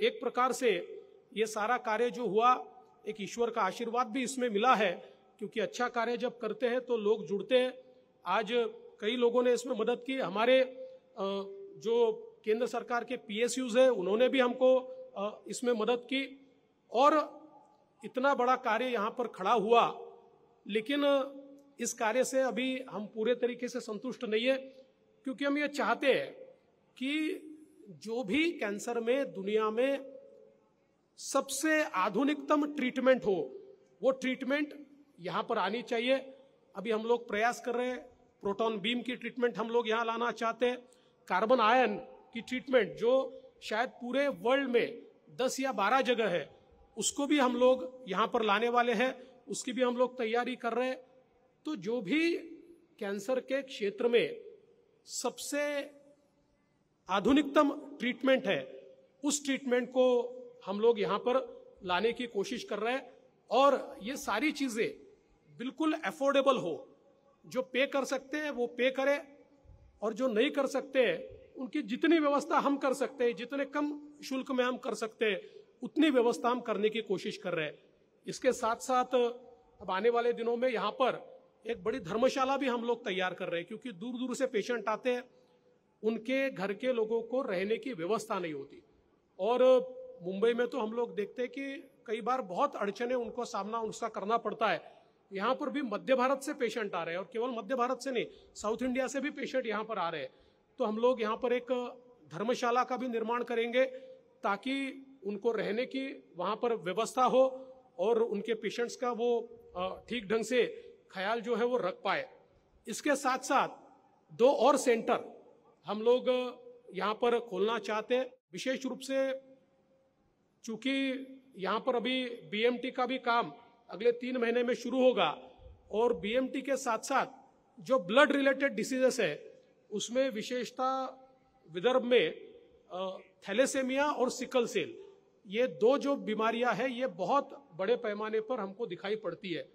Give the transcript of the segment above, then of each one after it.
एक प्रकार से ये सारा कार्य जो हुआ एक ईश्वर का आशीर्वाद भी इसमें मिला है क्योंकि अच्छा कार्य जब करते हैं तो लोग जुड़ते हैं आज कई लोगों ने इसमें मदद की हमारे जो केंद्र सरकार के पी हैं उन्होंने भी हमको इसमें मदद की और इतना बड़ा कार्य यहाँ पर खड़ा हुआ लेकिन इस कार्य से अभी हम पूरे तरीके से संतुष्ट नहीं है क्योंकि हम ये चाहते हैं कि जो भी कैंसर में दुनिया में सबसे आधुनिकतम ट्रीटमेंट हो वो ट्रीटमेंट यहां पर आनी चाहिए अभी हम लोग प्रयास कर रहे हैं प्रोटॉन बीम की ट्रीटमेंट हम लोग यहां लाना चाहते हैं कार्बन आयन की ट्रीटमेंट जो शायद पूरे वर्ल्ड में 10 या 12 जगह है उसको भी हम लोग यहां पर लाने वाले हैं उसकी भी हम लोग तैयारी कर रहे हैं तो जो भी कैंसर के क्षेत्र में सबसे आधुनिकतम ट्रीटमेंट है उस ट्रीटमेंट को हम लोग यहाँ पर लाने की कोशिश कर रहे हैं और ये सारी चीज़ें बिल्कुल अफोर्डेबल हो जो पे कर सकते हैं वो पे करें और जो नहीं कर सकते हैं उनकी जितनी व्यवस्था हम कर सकते हैं जितने कम शुल्क में हम कर सकते हैं उतनी व्यवस्था हम करने की कोशिश कर रहे हैं इसके साथ साथ अब आने वाले दिनों में यहाँ पर एक बड़ी धर्मशाला भी हम लोग तैयार कर रहे हैं क्योंकि दूर दूर से पेशेंट आते हैं उनके घर के लोगों को रहने की व्यवस्था नहीं होती और मुंबई में तो हम लोग देखते हैं कि कई बार बहुत अड़चने उनको सामना उसका करना पड़ता है यहाँ पर भी मध्य भारत से पेशेंट आ रहे हैं और केवल मध्य भारत से नहीं साउथ इंडिया से भी पेशेंट यहाँ पर आ रहे हैं तो हम लोग यहाँ पर एक धर्मशाला का भी निर्माण करेंगे ताकि उनको रहने की वहाँ पर व्यवस्था हो और उनके पेशेंट्स का वो ठीक ढंग से ख्याल जो है वो रख पाए इसके साथ साथ दो और सेंटर हम लोग यहाँ पर खोलना चाहते हैं विशेष रूप से चूंकि यहाँ पर अभी बीएमटी का भी काम अगले तीन महीने में शुरू होगा और बीएमटी के साथ साथ जो ब्लड रिलेटेड डिसीजेस है उसमें विशेषता विदर्भ में थैलेसेमिया और सिकल सेल ये दो जो बीमारियां हैं ये बहुत बड़े पैमाने पर हमको दिखाई पड़ती है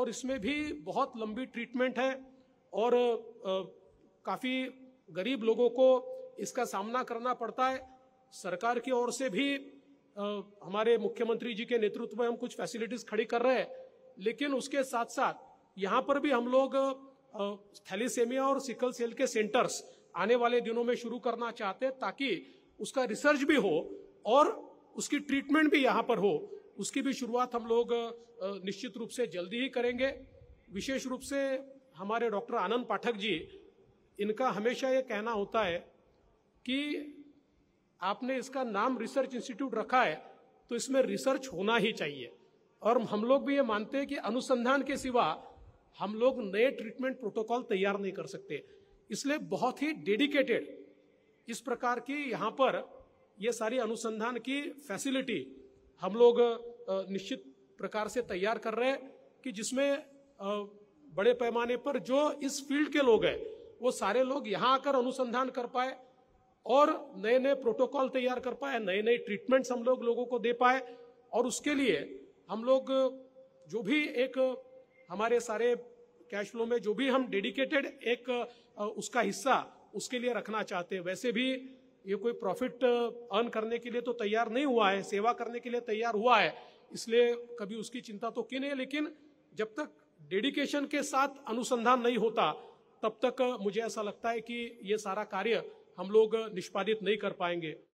और इसमें भी बहुत लंबी ट्रीटमेंट है और काफ़ी गरीब लोगों को इसका सामना करना पड़ता है सरकार की ओर से भी आ, हमारे मुख्यमंत्री जी के नेतृत्व में हम कुछ फैसिलिटीज खड़ी कर रहे हैं लेकिन उसके साथ साथ यहाँ पर भी हम लोग थैलीसेमिया और सिकल सेल के सेंटर्स आने वाले दिनों में शुरू करना चाहते हैं ताकि उसका रिसर्च भी हो और उसकी ट्रीटमेंट भी यहाँ पर हो उसकी भी शुरुआत हम लोग निश्चित रूप से जल्दी ही करेंगे विशेष रूप से हमारे डॉक्टर आनंद पाठक जी इनका हमेशा ये कहना होता है कि आपने इसका नाम रिसर्च इंस्टीट्यूट रखा है तो इसमें रिसर्च होना ही चाहिए और हम लोग भी ये मानते हैं कि अनुसंधान के सिवा हम लोग नए ट्रीटमेंट प्रोटोकॉल तैयार नहीं कर सकते इसलिए बहुत ही डेडिकेटेड इस प्रकार की यहाँ पर ये सारी अनुसंधान की फैसिलिटी हम लोग निश्चित प्रकार से तैयार कर रहे हैं कि जिसमें बड़े पैमाने पर जो इस फील्ड के लोग हैं वो सारे लोग यहाँ आकर अनुसंधान कर पाए और नए नए प्रोटोकॉल तैयार कर पाए नए नए ट्रीटमेंट्स हम लोग लोगों को दे पाए और उसके लिए हम लोग जो भी एक हमारे सारे कैश फ्लो में जो भी हम डेडिकेटेड एक उसका हिस्सा उसके लिए रखना चाहते हैं वैसे भी ये कोई प्रॉफिट अर्न करने के लिए तो तैयार नहीं हुआ है सेवा करने के लिए तैयार हुआ है इसलिए कभी उसकी चिंता तो की नहीं लेकिन जब तक डेडिकेशन के साथ अनुसंधान नहीं होता तब तक मुझे ऐसा लगता है कि ये सारा कार्य हम लोग निष्पादित नहीं कर पाएंगे